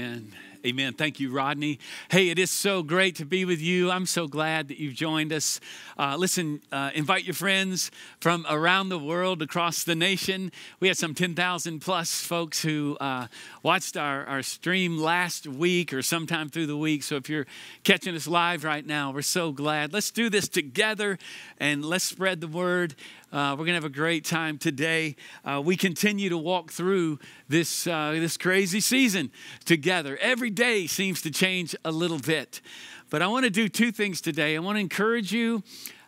Amen. Amen. Thank you, Rodney. Hey, it is so great to be with you. I'm so glad that you've joined us. Uh, listen, uh, invite your friends from around the world, across the nation. We had some 10,000 plus folks who uh, watched our, our stream last week or sometime through the week. So if you're catching us live right now, we're so glad. Let's do this together and let's spread the word. Uh, we're going to have a great time today. Uh, we continue to walk through this, uh, this crazy season together. Every day seems to change a little bit. But I want to do two things today. I want to encourage you.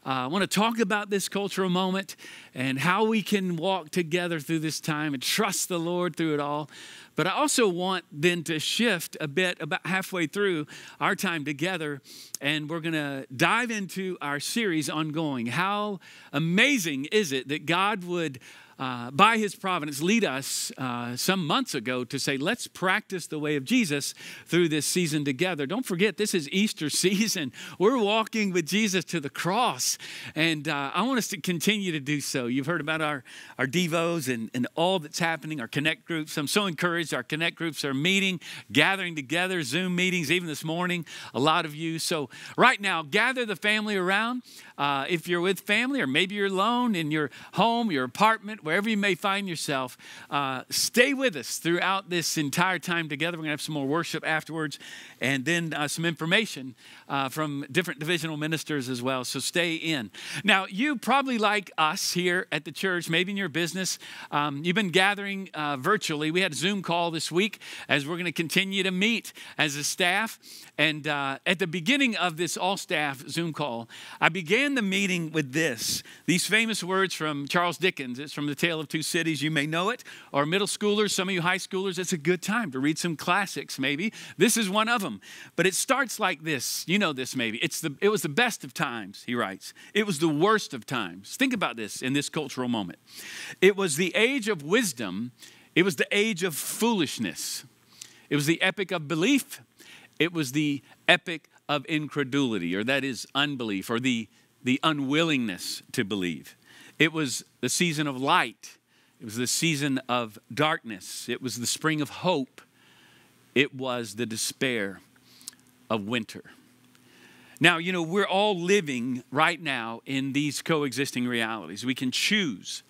Uh, I want to talk about this cultural moment and how we can walk together through this time and trust the Lord through it all. But I also want then to shift a bit about halfway through our time together, and we're going to dive into our series ongoing. How amazing is it that God would uh, by his providence, lead us uh, some months ago to say, let's practice the way of Jesus through this season together. Don't forget, this is Easter season. We're walking with Jesus to the cross, and uh, I want us to continue to do so. You've heard about our, our Devos and, and all that's happening, our Connect groups. I'm so encouraged. Our Connect groups are meeting, gathering together, Zoom meetings, even this morning, a lot of you. So, right now, gather the family around. Uh, if you're with family, or maybe you're alone in your home, your apartment, wherever you may find yourself, uh, stay with us throughout this entire time together. We're going to have some more worship afterwards and then uh, some information uh, from different divisional ministers as well. So stay in. Now, you probably like us here at the church, maybe in your business, um, you've been gathering uh, virtually. We had a Zoom call this week as we're going to continue to meet as a staff. And uh, at the beginning of this all staff Zoom call, I began the meeting with this these famous words from Charles Dickens. It's from the the Tale of Two Cities, you may know it. Or middle schoolers, some of you high schoolers, it's a good time to read some classics, maybe. This is one of them. But it starts like this. You know this, maybe. It's the, it was the best of times, he writes. It was the worst of times. Think about this in this cultural moment. It was the age of wisdom, it was the age of foolishness, it was the epic of belief, it was the epic of incredulity, or that is unbelief, or the, the unwillingness to believe. It was the season of light, it was the season of darkness, it was the spring of hope, it was the despair of winter. Now, you know, we're all living right now in these coexisting realities. We can choose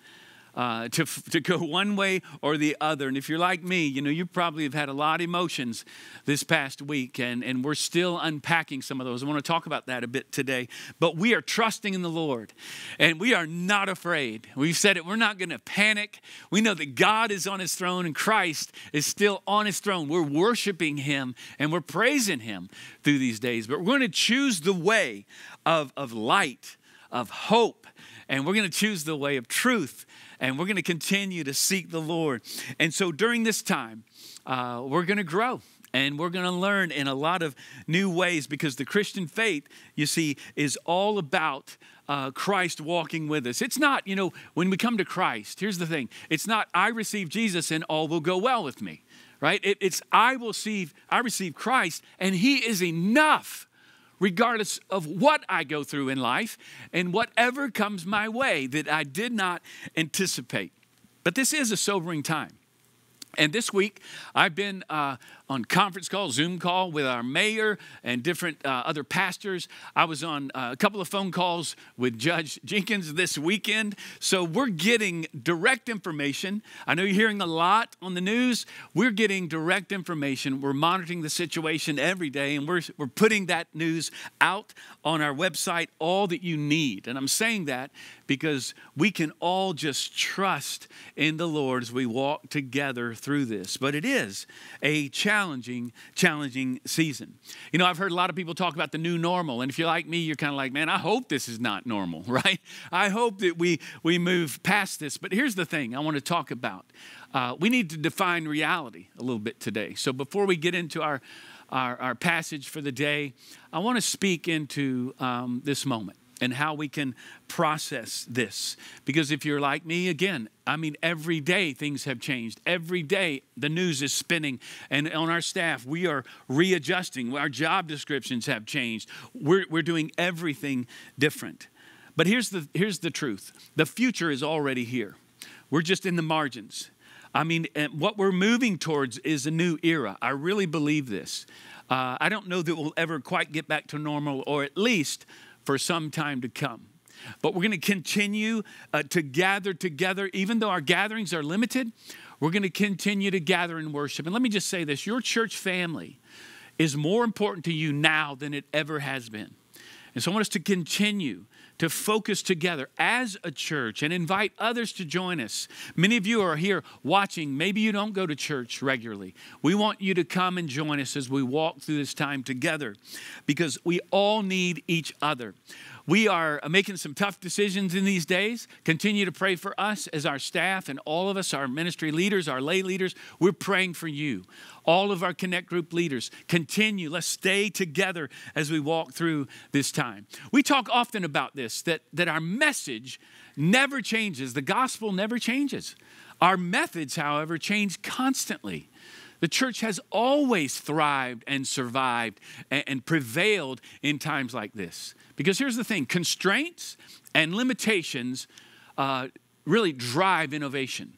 uh, to, to go one way or the other. And if you're like me, you know, you probably have had a lot of emotions this past week, and, and we're still unpacking some of those. I want to talk about that a bit today. But we are trusting in the Lord, and we are not afraid. We've said it, we're not going to panic. We know that God is on his throne, and Christ is still on his throne. We're worshiping him, and we're praising him through these days. But we're going to choose the way of, of light, of hope and we're going to choose the way of truth and we're going to continue to seek the Lord. And so during this time, uh, we're going to grow and we're going to learn in a lot of new ways because the Christian faith, you see, is all about uh, Christ walking with us. It's not, you know, when we come to Christ, here's the thing it's not, I receive Jesus and all will go well with me, right? It, it's, I will receive, I receive Christ and He is enough regardless of what I go through in life and whatever comes my way that I did not anticipate. But this is a sobering time. And this week, I've been uh, on conference call, Zoom call with our mayor and different uh, other pastors. I was on uh, a couple of phone calls with Judge Jenkins this weekend. So we're getting direct information. I know you're hearing a lot on the news. We're getting direct information. We're monitoring the situation every day, and we're, we're putting that news out on our website, all that you need. And I'm saying that because we can all just trust in the Lord as we walk together through this. But it is a challenging, challenging season. You know, I've heard a lot of people talk about the new normal. And if you're like me, you're kind of like, man, I hope this is not normal, right? I hope that we, we move past this. But here's the thing I want to talk about uh, we need to define reality a little bit today. So before we get into our our, our passage for the day, I want to speak into um, this moment and how we can process this. Because if you're like me, again, I mean, every day things have changed. Every day the news is spinning. And on our staff, we are readjusting. Our job descriptions have changed. We're, we're doing everything different. But here's the, here's the truth the future is already here, we're just in the margins. I mean, what we're moving towards is a new era. I really believe this. Uh, I don't know that we'll ever quite get back to normal, or at least for some time to come. But we're going to continue uh, to gather together, even though our gatherings are limited. We're going to continue to gather and worship. And let me just say this your church family is more important to you now than it ever has been. And so I want us to continue to focus together as a church and invite others to join us. Many of you are here watching. Maybe you don't go to church regularly. We want you to come and join us as we walk through this time together because we all need each other. We are uh, making some tough decisions in these days. Continue to pray for us as our staff and all of us, our ministry leaders, our lay leaders. We're praying for you. All of our Connect Group leaders, continue. Let's stay together as we walk through this time. We talk often about this that, that our message never changes, the gospel never changes. Our methods, however, change constantly. The church has always thrived and survived and, and prevailed in times like this. Because here's the thing constraints and limitations uh, really drive innovation.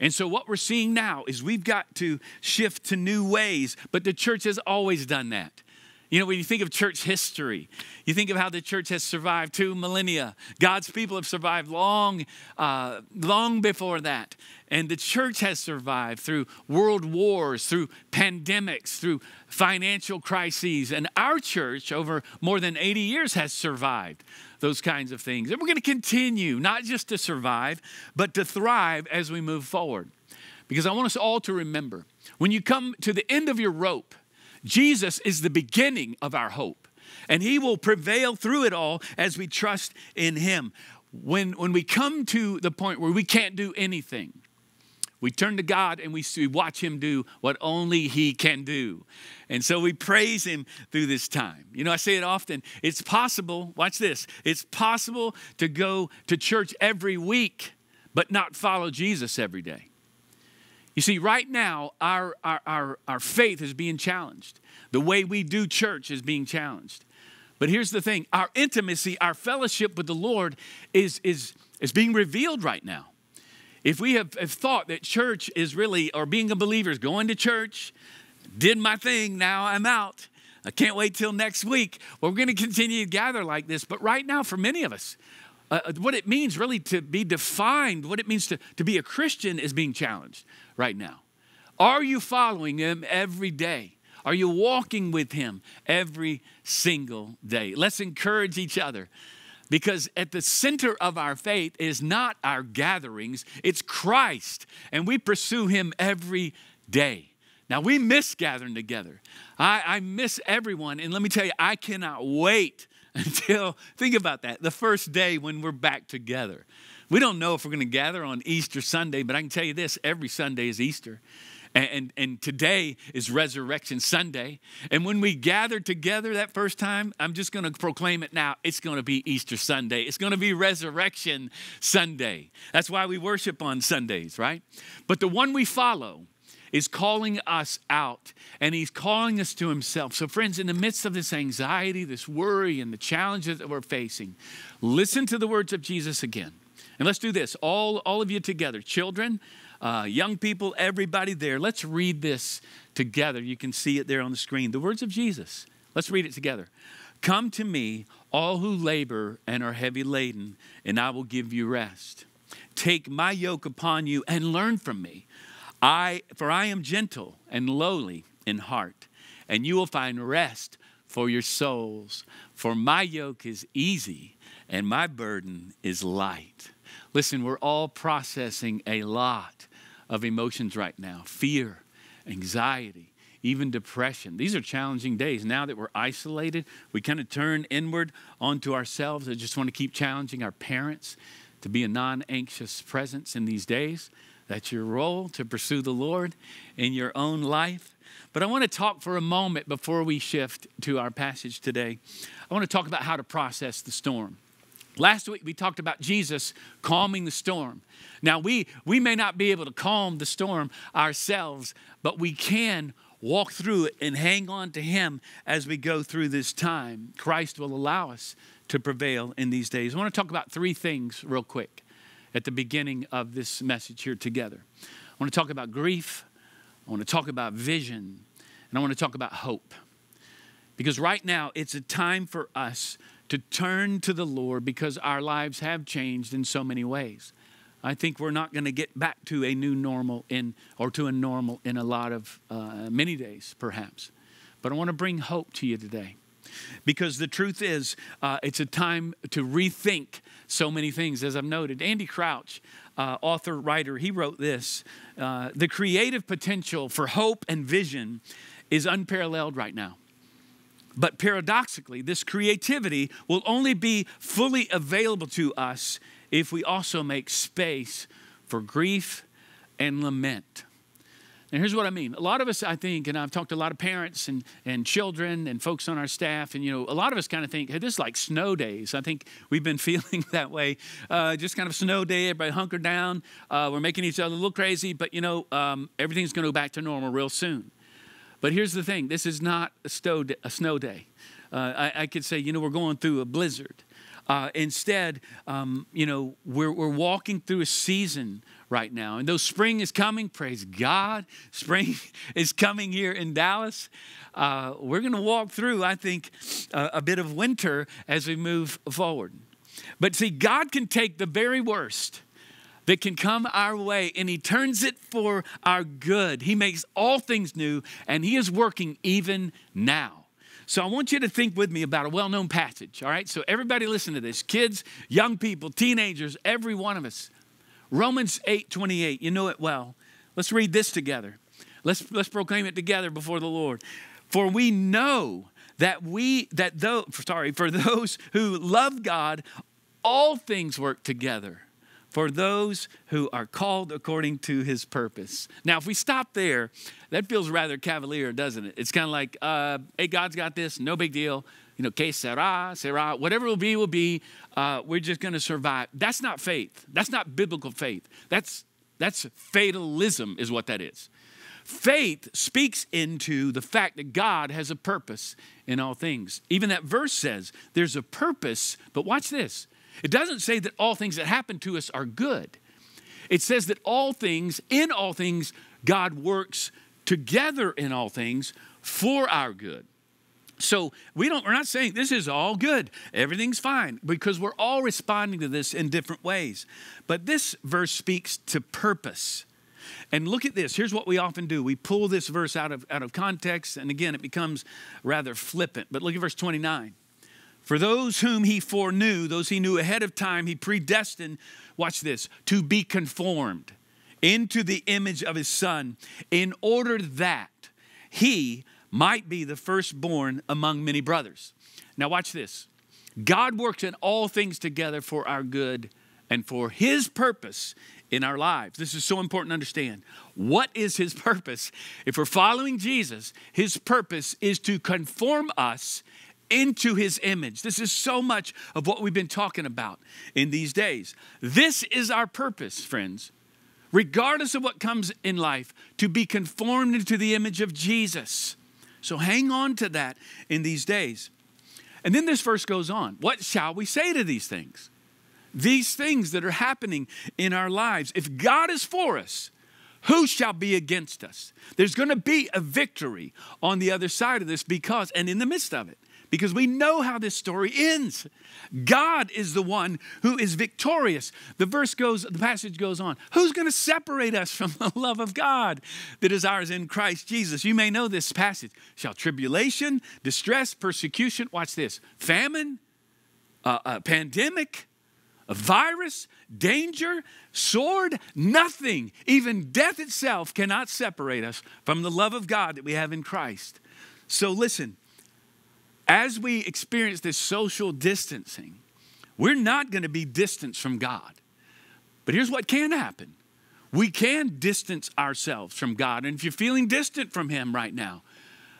And so, what we're seeing now is we've got to shift to new ways, but the church has always done that. You know, when you think of church history, you think of how the church has survived two millennia. God's people have survived long, uh, long before that. And the church has survived through world wars, through pandemics, through financial crises. And our church, over more than 80 years, has survived those kinds of things. And we're going to continue, not just to survive, but to thrive as we move forward. Because I want us all to remember when you come to the end of your rope, Jesus is the beginning of our hope, and He will prevail through it all as we trust in Him. When, when we come to the point where we can't do anything, we turn to God and we, watch Him do what only He can do. And so we praise Him through this time. You know, I say it often it's possible, watch this, it's possible to go to church every week, but not follow Jesus every day. You see, right now, our, our, our, our faith is being challenged. The way we do church is being challenged. But here's the thing our intimacy, our fellowship with the Lord is, is, is being revealed right now. If we have, have thought that church is really, or being a believer is going to church, did my thing, now I'm out. I can't wait till next week. Well, we're going to continue to gather like this. But right now, for many of us, uh, uh, what it means really to be defined, what it means to, to be a Christian is being challenged right now. Are you following him every day? Are you walking with him every single day? Let's encourage each other because at the center of our faith is not our gatherings, it's Christ, and we pursue him every day. Now, we miss gathering together. I, I miss everyone, and let me tell you, I cannot wait until, think about that, the first day when we're back together. We don't know if we're going to gather on Easter Sunday, but I can tell you this every Sunday is Easter. And, and, and, today is Resurrection Sunday. And when we gather together that first time, I'm just going to proclaim it now. It's going to be Easter Sunday. It's going to be Resurrection Sunday. That's why we worship on Sundays, right? But the one we follow is calling us out and he's calling us to himself. So, friends, in the midst of this anxiety, this worry, and the challenges that we're facing, listen to the words of Jesus again. And let's do this, all, all of you together, children, uh, young people, everybody there. Let's read this together. You can see it there on the screen. The words of Jesus. Let's read it together. Come to me, all who labor and are heavy laden, and I will give you rest. Take my yoke upon you and learn from me I, for I am gentle and lowly in heart, and you will find rest for your souls. For my yoke is easy and my burden is light. Listen, we're all processing a lot of emotions right now fear, anxiety, even depression. These are challenging days. Now that we're isolated, we kind of turn inward onto ourselves. I just want to keep challenging our parents to be a non anxious presence in these days. That's your role to pursue the Lord in your own life. But I want to talk for a moment before we shift to our passage today. I want to talk about how to process the storm. Last week we talked about Jesus calming the storm. Now we we may not be able to calm the storm ourselves, but we can walk through it and hang on to him as we go through this time. Christ will allow us to prevail in these days. I want to talk about three things real quick at the beginning of this message here together. I want to talk about grief, I want to talk about vision, and I want to talk about hope. Because right now, it's a time for us to turn to the Lord because our lives have changed in so many ways. I think we're not going to get back to a new normal in, or to a normal in a lot of, uh, many days perhaps. But I want to bring hope to you today. Because the truth is, uh, it's a time to rethink so many things, as I've noted. Andy Crouch, uh, author, writer, he wrote this uh, The creative potential for hope and vision is unparalleled right now. But paradoxically, this creativity will only be fully available to us if we also make space for grief and lament. And here's what I mean. A lot of us, I think, and I've talked to a lot of parents and, and children and folks on our staff, and you know, a lot of us kind of think, hey, this is like snow days. I think we've been feeling that way. Uh, just kind of snow day, everybody hunkered down. Uh, we're making each other a little crazy, but you know, um, everything's going to go back to normal real soon. But here's the thing this is not a snow day. A snow day. Uh, I, I could say, you know, we're going through a blizzard. Uh, instead, um, you know, we're, we're walking through a season right now. And though spring is coming, praise God, spring is coming here in Dallas. Uh, we're going to walk through, I think, uh, a bit of winter as we move forward. But see, God can take the very worst that can come our way and He turns it for our good. He makes all things new and He is working even now. So I want you to think with me about a well known passage, all right? So everybody listen to this kids, young people, teenagers, every one of us. Romans 8 28, you know it well. Let's read this together. Let's, let's proclaim it together before the Lord. For we know that we, that though, sorry, for those who love God, all things work together for those who are called according to his purpose. Now, if we stop there, that feels rather cavalier, doesn't it? It's kind of like, uh, hey, God's got this, no big deal you know, que será, será, whatever it will be, will be. Uh, we're just going to survive. That's not faith. That's not biblical faith. That's, that's fatalism, is what that is. Faith speaks into the fact that God has a purpose in all things. Even that verse says there's a purpose, but watch this. It doesn't say that all things that happen to us are good. It says that all things, in all things, God works together in all things for our good. So we don't we're not saying this is all good. Everything's fine because we're all responding to this in different ways. But this verse speaks to purpose. And look at this. Here's what we often do. We pull this verse out of out of context and again it becomes rather flippant. But look at verse 29. For those whom he foreknew, those he knew ahead of time, he predestined, watch this, to be conformed into the image of his son in order that he might be the firstborn among many brothers. Now, watch this God works in all things together for our good and for his purpose in our lives. This is so important to understand. What is his purpose? If we're following Jesus, his purpose is to conform us into his image. This is so much of what we've been talking about in these days. This is our purpose, friends. Regardless of what comes in life, to be conformed into the image of Jesus. So hang on to that in these days. And then this verse goes on What shall we say to these things? These things that are happening in our lives. If God is for us, who shall be against us? There's going to be a victory on the other side of this because, and in the midst of it, because we know how this story ends. God is the one who is victorious. The verse goes, the passage goes on. Who's going to separate us from the love of God that is ours in Christ Jesus? You may know this passage. Shall tribulation, distress, persecution, watch this, famine, uh, a uh, pandemic, a virus, danger, sword, nothing, even death itself cannot separate us from the love of God that we have in Christ. So listen, as we experience this social distancing, we're not going to be distanced from God. But here's what can happen we can distance ourselves from God. And if you're feeling distant from Him right now,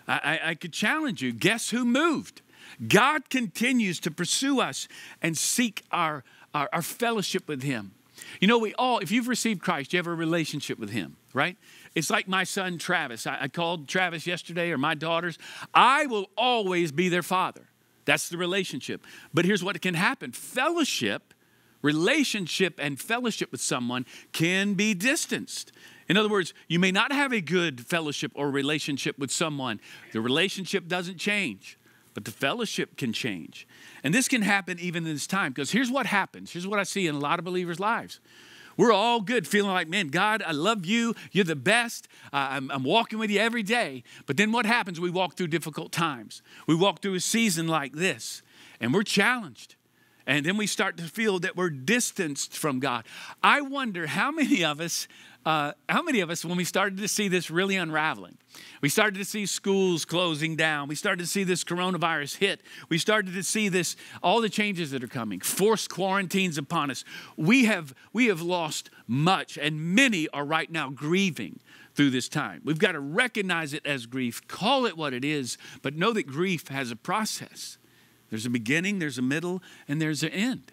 I, I, I could challenge you guess who moved? God continues to pursue us and seek our, our, our, fellowship with Him. You know, we all, if you've received Christ, you have a relationship with Him, right? It's like my son Travis. I, I called Travis yesterday, or my daughters. I will always be their father. That's the relationship. But here's what can happen fellowship, relationship, and fellowship with someone can be distanced. In other words, you may not have a good fellowship or relationship with someone. The relationship doesn't change, but the fellowship can change. And this can happen even in this time, because here's what happens. Here's what I see in a lot of believers' lives we're all good feeling like, man, God, I love you. You're the best. Uh, I'm, I'm walking with you every day. But then what happens? We walk through difficult times. We walk through a season like this, and we're challenged. And then we start to feel that we're distanced from God. I wonder how many of us uh, how many of us, when we started to see this really unraveling, we started to see schools closing down, we started to see this coronavirus hit, we started to see this, all the changes that are coming, forced quarantines upon us. We have, we have lost much, and many are right now grieving through this time. We've got to recognize it as grief, call it what it is, but know that grief has a process. There's a beginning, there's a middle, and there's an end.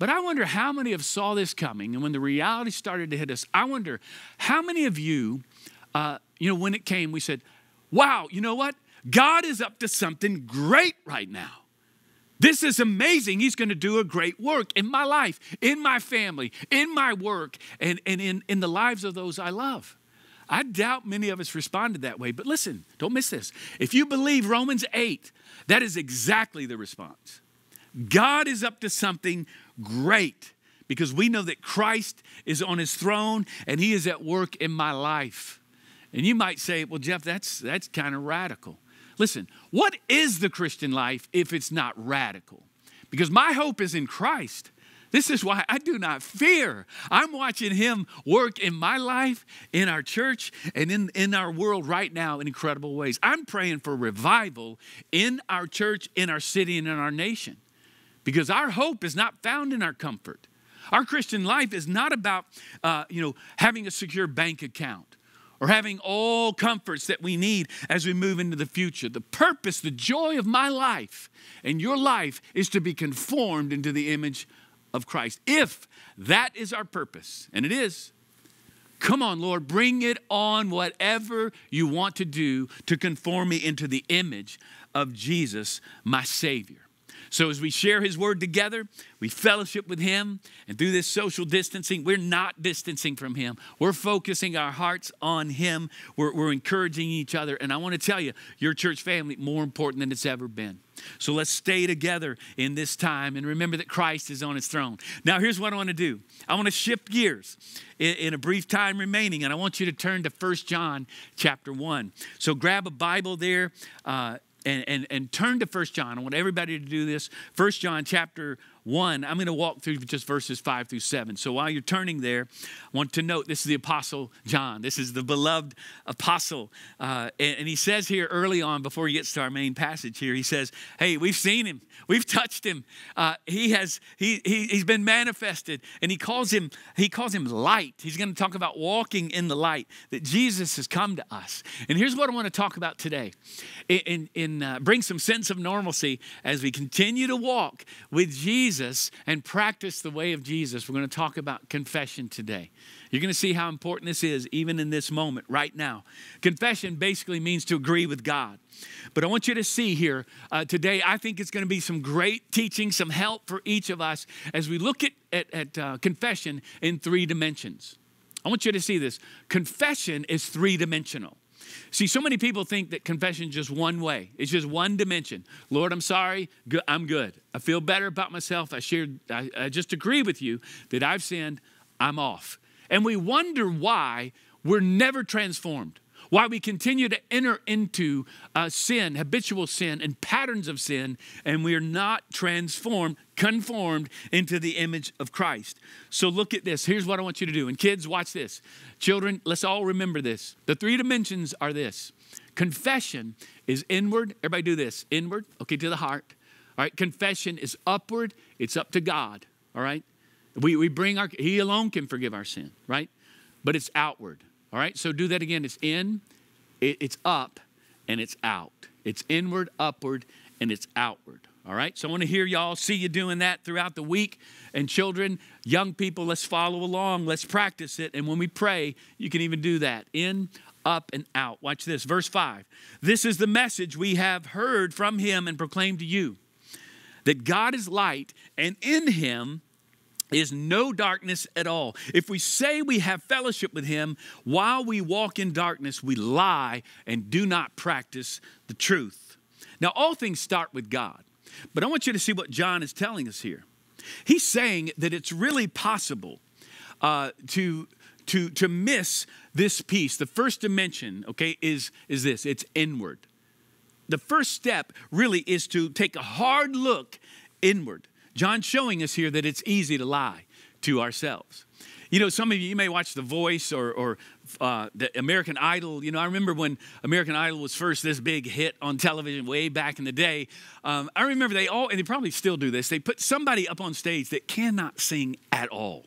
But I wonder how many of saw this coming, and when the reality started to hit us, I wonder how many of you, uh, you know, when it came, we said, "Wow, you know what? God is up to something great right now." This is amazing. He's going to do a great work in my life, in my family, in my work, and, and in, in the lives of those I love. I doubt many of us responded that way, but listen, don't miss this. If you believe Romans 8, that is exactly the response. God is up to something great because we know that Christ is on his throne and he is at work in my life. And you might say, well, Jeff, that's, that's kind of radical. Listen, what is the Christian life if it's not radical? Because my hope is in Christ. This is why I do not fear. I'm watching him work in my life, in our church, and in, in our world right now in incredible ways. I'm praying for revival in our church, in our city, and in our nation because our hope is not found in our comfort. Our Christian life is not about, uh, you know, having a secure bank account or having all comforts that we need as we move into the future. The purpose, the joy of my life and your life is to be conformed into the image of Christ. If that is our purpose, and it is, come on, Lord, bring it on, whatever you want to do to conform me into the image of Jesus, my Savior. So, as we share His Word together, we fellowship with Him, and through this social distancing, we're not distancing from Him. We're focusing our hearts on Him. We're, we're encouraging each other. And I want to tell you, your church family, more important than it's ever been. So, let's stay together in this time and remember that Christ is on His throne. Now, here's what I want to do I want to shift gears in, in a brief time remaining, and I want you to turn to 1 John chapter 1. So, grab a Bible there. Uh, and, and, and turn to First John. I want everybody to do this. First John chapter 1. I'm going to walk through just verses 5 through 7. So while you're turning there, I want to note this is the Apostle John. This is the beloved apostle. Uh, and, and, he says here early on, before he gets to our main passage here, he says, Hey, we've seen him, we've touched him. Uh, he has, he, he, he's been manifested. And he calls him, he calls him light. He's going to talk about walking in the light, that Jesus has come to us. And here's what I want to talk about today in, in, uh, bring some sense of normalcy as we continue to walk with Jesus Jesus and practice the way of Jesus. We're going to talk about confession today. You're going to see how important this is, even in this moment, right now. Confession basically means to agree with God. But I want you to see here uh, today, I think it's going to be some great teaching, some help for each of us as we look at, at, at uh, confession in three dimensions. I want you to see this confession is three dimensional. See, so many people think that confession is just one way. It's just one dimension. Lord, I'm sorry. I'm good. I feel better about myself. I shared. I, I just agree with you that I've sinned. I'm off. And we wonder why we're never transformed why we continue to enter into uh, sin, habitual sin, and patterns of sin, and we are not transformed, conformed into the image of Christ. So look at this. Here's what I want you to do. And kids, watch this. Children, let's all remember this. The three dimensions are this confession is inward. Everybody do this inward, okay, to the heart. All right, confession is upward, it's up to God. All right, we, we bring our, He alone can forgive our sin, right? But it's outward all right, so do that again. It's in, it's up, and it's out. It's inward, upward, and it's outward. All right, so I want to hear y'all see you doing that throughout the week. And children, young people, let's follow along, let's practice it. And when we pray, you can even do that in, up, and out. Watch this, verse 5. This is the message we have heard from him and proclaimed to you that God is light, and in him is no darkness at all. If we say we have fellowship with him while we walk in darkness, we lie and do not practice the truth. Now, all things start with God, but I want you to see what John is telling us here. He's saying that it's really possible uh, to, to, to miss this piece. The first dimension, okay, is, is this it's inward. The first step really is to take a hard look inward. John's showing us here that it's easy to lie to ourselves. You know, some of you, you may watch The Voice or, or uh, the American Idol. You know, I remember when American Idol was first this big hit on television way back in the day. Um, I remember they all, and they probably still do this, they put somebody up on stage that cannot sing at all.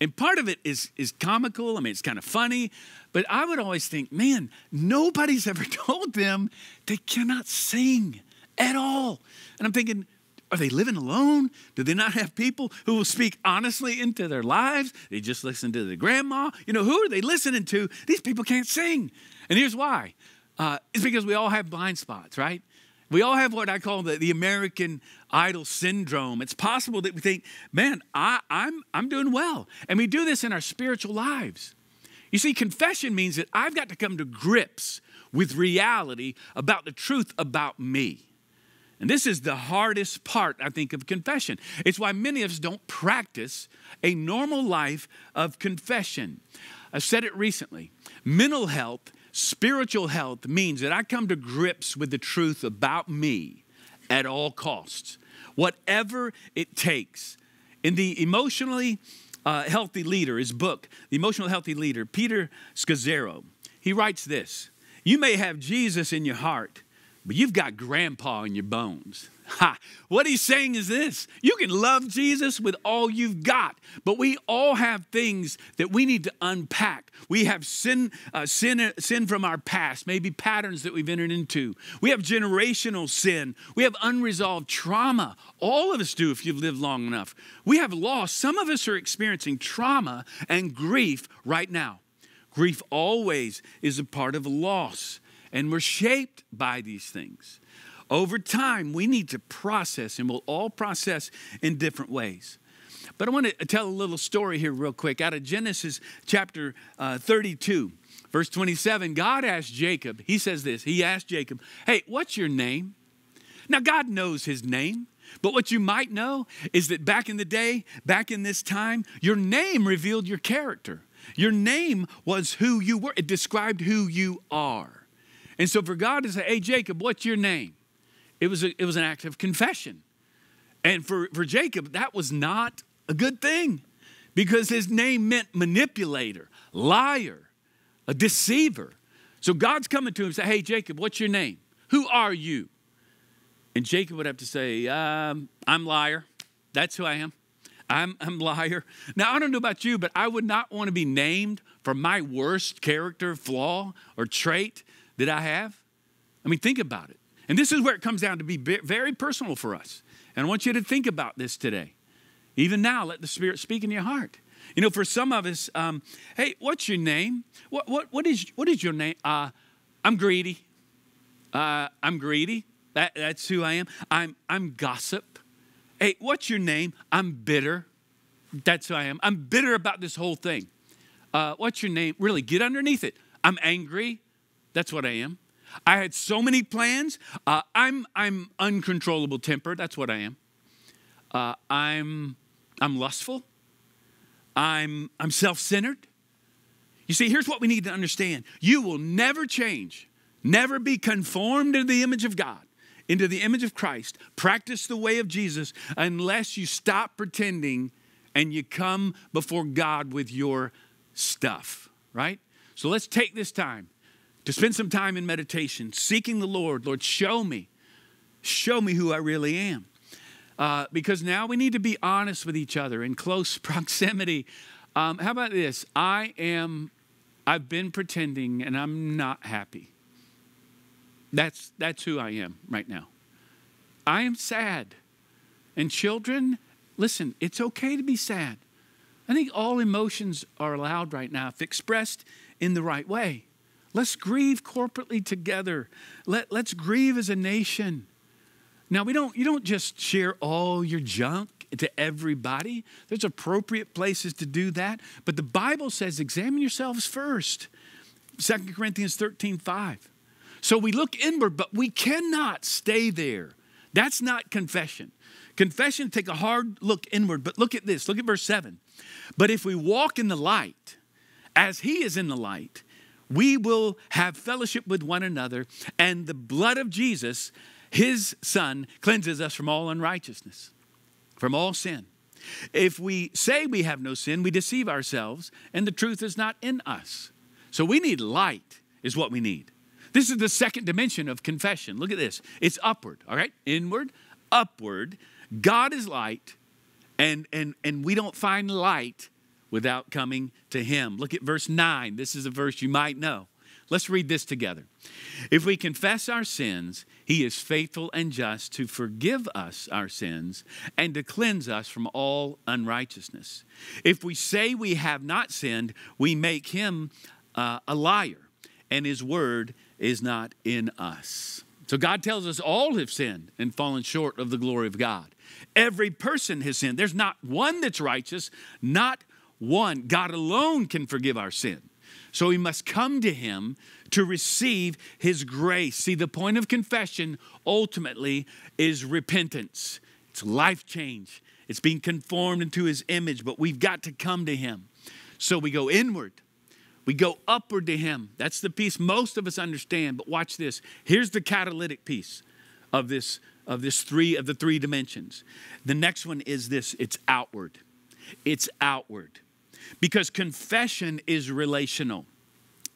And part of it is, is comical. I mean, it's kind of funny. But I would always think, man, nobody's ever told them they cannot sing at all. And I'm thinking, are they living alone? Do they not have people who will speak honestly into their lives? They just listen to the grandma. You know, who are they listening to? These people can't sing. And here's why uh, it's because we all have blind spots, right? We all have what I call the, the American idol syndrome. It's possible that we think, man, I, I'm, I'm doing well. And we do this in our spiritual lives. You see, confession means that I've got to come to grips with reality about the truth about me. And this is the hardest part, I think, of confession. It's why many of us don't practice a normal life of confession. I said it recently mental health, spiritual health means that I come to grips with the truth about me at all costs, whatever it takes. In the emotionally uh, healthy leader, his book, The Emotional Healthy Leader, Peter Scazzaro, he writes this You may have Jesus in your heart but you've got grandpa in your bones. Ha. What he's saying is this you can love Jesus with all you've got, but we all have things that we need to unpack. We have sin, uh, sin, uh, sin from our past, maybe patterns that we've entered into. We have generational sin. We have unresolved trauma. All of us do if you've lived long enough. We have loss. Some of us are experiencing trauma and grief right now. Grief always is a part of loss and we're shaped by these things. Over time, we need to process, and we'll all process in different ways. But I want to tell a little story here, real quick, out of Genesis chapter uh, 32, verse 27. God asked Jacob, he says this, he asked Jacob, Hey, what's your name? Now, God knows his name. But what you might know is that back in the day, back in this time, your name revealed your character. Your name was who you were, it described who you are. And so for God to say, hey, Jacob, what's your name? It was, a, it was an act of confession. And for, for Jacob, that was not a good thing because his name meant manipulator, liar, a deceiver. So God's coming to him and say, hey, Jacob, what's your name? Who are you? And Jacob would have to say, um, I'm liar. That's who I am. I'm, I'm liar. Now, I don't know about you, but I would not want to be named for my worst character flaw or trait did I have? I mean, think about it. And this is where it comes down to be very personal for us. And I want you to think about this today. Even now, let the Spirit speak in your heart. You know, for some of us, um, hey, what's your name? What, what, what, is, what is your name? Uh, I'm greedy. Uh, I'm greedy. That, that's who I am. I'm, I'm gossip. Hey, what's your name? I'm bitter. That's who I am. I'm bitter about this whole thing. Uh, what's your name? Really, get underneath it. I'm angry. That's what I am. I had so many plans. Uh, I'm, I'm uncontrollable temper. That's what I am. Uh, I'm, I'm lustful. I'm, I'm self centered. You see, here's what we need to understand you will never change, never be conformed to the image of God, into the image of Christ, practice the way of Jesus, unless you stop pretending and you come before God with your stuff, right? So let's take this time to spend some time in meditation, seeking the Lord. Lord, show me. Show me who I really am. Uh, because now we need to be honest with each other in close proximity. Um, how about this? I am, I've been pretending and I'm not happy. That's, that's who I am right now. I am sad. And children, listen, it's okay to be sad. I think all emotions are allowed right now if expressed in the right way. Let's grieve corporately together. Let, let's grieve as a nation. Now, we don't, you don't just share all your junk to everybody. There's appropriate places to do that. But the Bible says examine yourselves first. 2 Corinthians 13, 5. So we look inward, but we cannot stay there. That's not confession. Confession, take a hard look inward, but look at this. Look at verse 7. But if we walk in the light, as he is in the light, we will have fellowship with one another, and the blood of Jesus, his son, cleanses us from all unrighteousness, from all sin. If we say we have no sin, we deceive ourselves, and the truth is not in us. So we need light, is what we need. This is the second dimension of confession. Look at this it's upward, all right? Inward, upward. God is light, and, and, and we don't find light without coming to him. Look at verse 9. This is a verse you might know. Let's read this together. If we confess our sins, he is faithful and just to forgive us our sins and to cleanse us from all unrighteousness. If we say we have not sinned, we make him uh, a liar, and his word is not in us. So God tells us all have sinned and fallen short of the glory of God. Every person has sinned. There's not one that's righteous, not one, God alone can forgive our sin. So we must come to Him to receive His grace. See, the point of confession ultimately is repentance, it's life change, it's being conformed into His image, but we've got to come to Him. So we go inward. We go upward to Him. That's the piece most of us understand. But watch this. Here's the catalytic piece of this of this three of the three dimensions. The next one is this. It's outward. It's outward because confession is relational.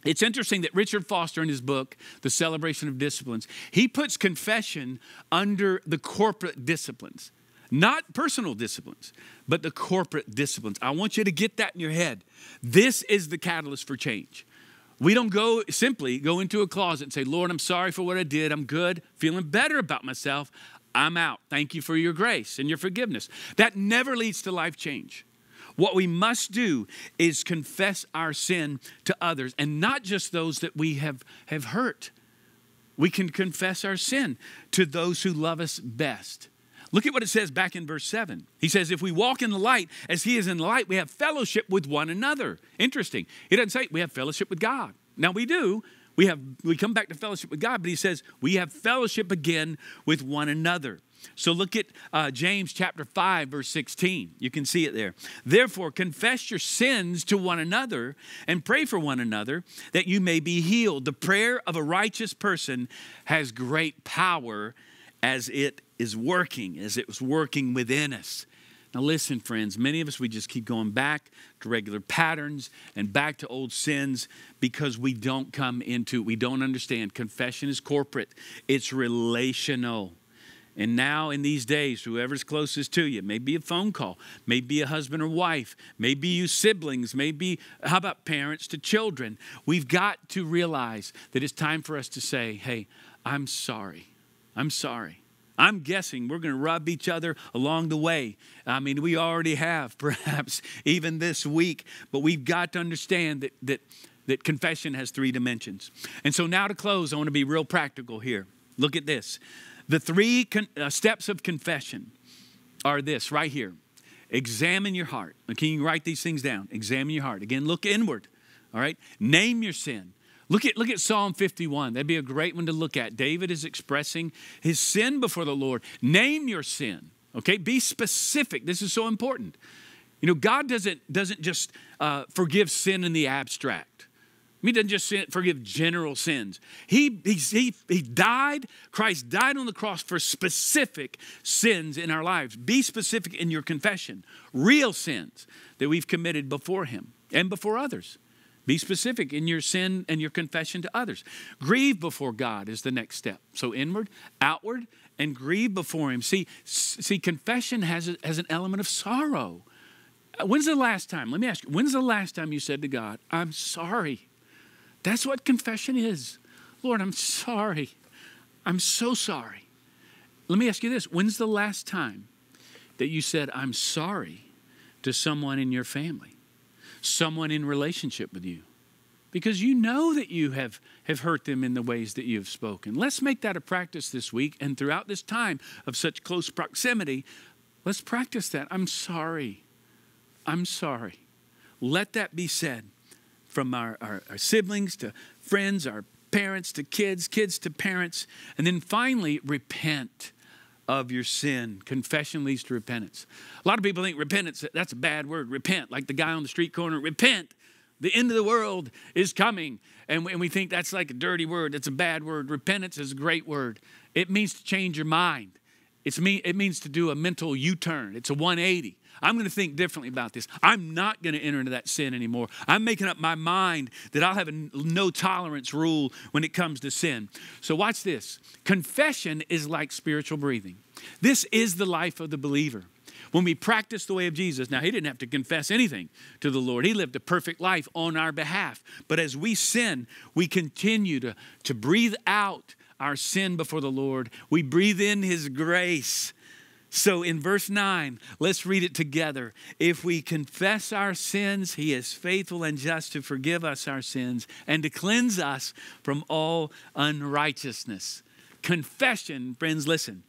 It's interesting that Richard Foster, in his book, The Celebration of Disciplines, he puts confession under the corporate disciplines, not personal disciplines, but the corporate disciplines. I want you to get that in your head. This is the catalyst for change. We don't go simply go into a closet and say, Lord, I'm sorry for what I did. I'm good, feeling better about myself. I'm out. Thank you for your grace and your forgiveness. That never leads to life change. What we must do is confess our sin to others and not just those that we have, have hurt. We can confess our sin to those who love us best. Look at what it says back in verse 7. He says, If we walk in the light as he is in the light, we have fellowship with one another. Interesting. He doesn't say we have fellowship with God. Now we do. We have we come back to fellowship with God, but he says we have fellowship again with one another. So look at uh, James chapter 5, verse 16. You can see it there. Therefore, confess your sins to one another and pray for one another that you may be healed. The prayer of a righteous person has great power as it is working, as it was working within us. Now, listen, friends, many of us, we just keep going back to regular patterns and back to old sins because we don't come into, we don't understand. Confession is corporate, it's relational. And now, in these days, whoever's closest to you, maybe a phone call, maybe a husband or wife, maybe you siblings, maybe how about parents to children? We've got to realize that it's time for us to say, hey, I'm sorry. I'm sorry. I'm guessing we're going to rub each other along the way. I mean, we already have, perhaps even this week, but we've got to understand that, that, that confession has three dimensions. And so, now to close, I want to be real practical here. Look at this. The three con- uh, steps of confession are this right here examine your heart. Can you write these things down? Examine your heart. Again, look inward. All right? Name your sin. Look at, look at Psalm 51. That'd be a great one to look at. David is expressing his sin before the Lord. Name your sin. Okay? Be specific. This is so important. You know, God doesn't, doesn't just uh, forgive sin in the abstract. He doesn't just forgive general sins. He, he, he died, Christ died on the cross for specific sins in our lives. Be specific in your confession, real sins that we've committed before Him and before others. Be specific in your sin and your confession to others. Grieve before God is the next step. So inward, outward, and grieve before Him. See, see confession has, a, has an element of sorrow. Uh, when's the last time, let me ask you, when's the last time you said to God, I'm sorry? That's what confession is. Lord, I'm sorry. I'm so sorry. Let me ask you this when's the last time that you said, I'm sorry to someone in your family, someone in relationship with you? Because you know that you have, have hurt them in the ways that you have spoken. Let's make that a practice this week and throughout this time of such close proximity. Let's practice that. I'm sorry. I'm sorry. Let that be said from our, our, our siblings to friends, our parents to kids, kids to parents. And then finally, repent of your sin. Confession leads to repentance. A lot of people think repentance, that's a bad word. Repent, like the guy on the street corner, repent. The end of the world is coming. And we, think that's like a dirty word. It's a bad word. Repentance is a great word. It means to change your mind. It's me. it means to do a mental U turn. It's a 180. I'm going to think differently about this. I'm not going to enter into that sin anymore. I'm making up my mind that I'll have a no tolerance rule when it comes to sin. So, watch this confession is like spiritual breathing. This is the life of the believer. When we practice the way of Jesus, now he didn't have to confess anything to the Lord. He lived a perfect life on our behalf. But as we sin, we continue to, to breathe out our sin before the Lord. We breathe in his grace so in verse 9, let's read it together. If we confess our sins, he is faithful and just to forgive us our sins and to cleanse us from all unrighteousness. Confession, friends, listen,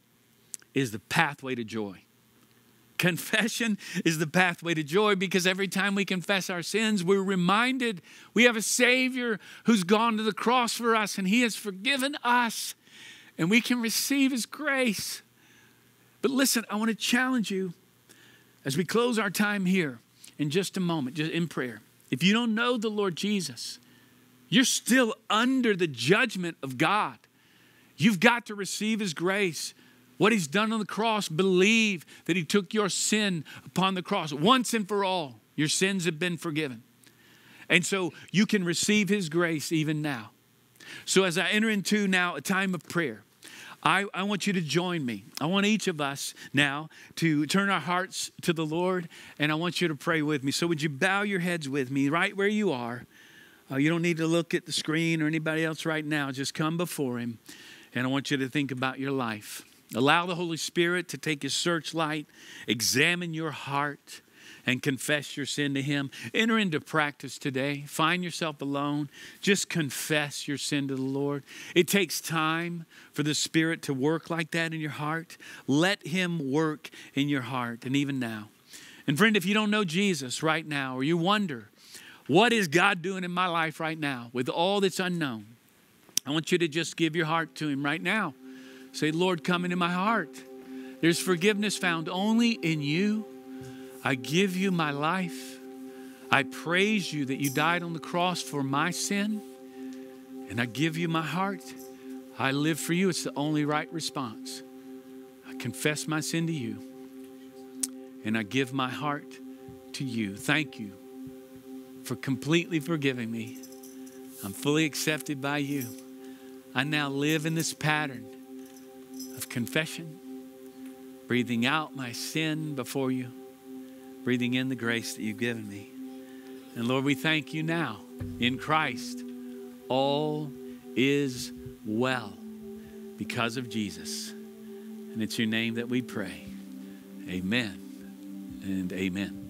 is the pathway to joy. Confession is the pathway to joy because every time we confess our sins, we're reminded we have a Savior who's gone to the cross for us and He has forgiven us, and we can receive His grace. But listen, I want to challenge you as we close our time here in just a moment, just in prayer. If you don't know the Lord Jesus, you're still under the judgment of God. You've got to receive His grace. What He's done on the cross, believe that He took your sin upon the cross once and for all. Your sins have been forgiven. And so you can receive His grace even now. So, as I enter into now a time of prayer, I, I want you to join me. I want each of us now to turn our hearts to the Lord, and I want you to pray with me. So, would you bow your heads with me right where you are? Uh, you don't need to look at the screen or anybody else right now. Just come before Him, and I want you to think about your life. Allow the Holy Spirit to take His searchlight, examine your heart and confess your sin to Him. Enter into practice today. Find yourself alone. Just confess your sin to the Lord. It takes time for the Spirit to work like that in your heart. Let Him work in your heart, and even now. And friend, if you don't know Jesus right now, or you wonder, what is God doing in my life right now with all that's unknown? I want you to just give your heart to Him right now. Say, Lord, come into my heart. There's forgiveness found only in you. I give you my life. I praise you that you died on the cross for my sin. And I give you my heart. I live for you. It's the only right response. I confess my sin to you. And I give my heart to you. Thank you for completely forgiving me. I'm fully accepted by you. I now live in this pattern of confession, breathing out my sin before you breathing in the grace that you've given me. And Lord, we thank you now in Christ. All is well because of Jesus. And it's your name that we pray. Amen and amen.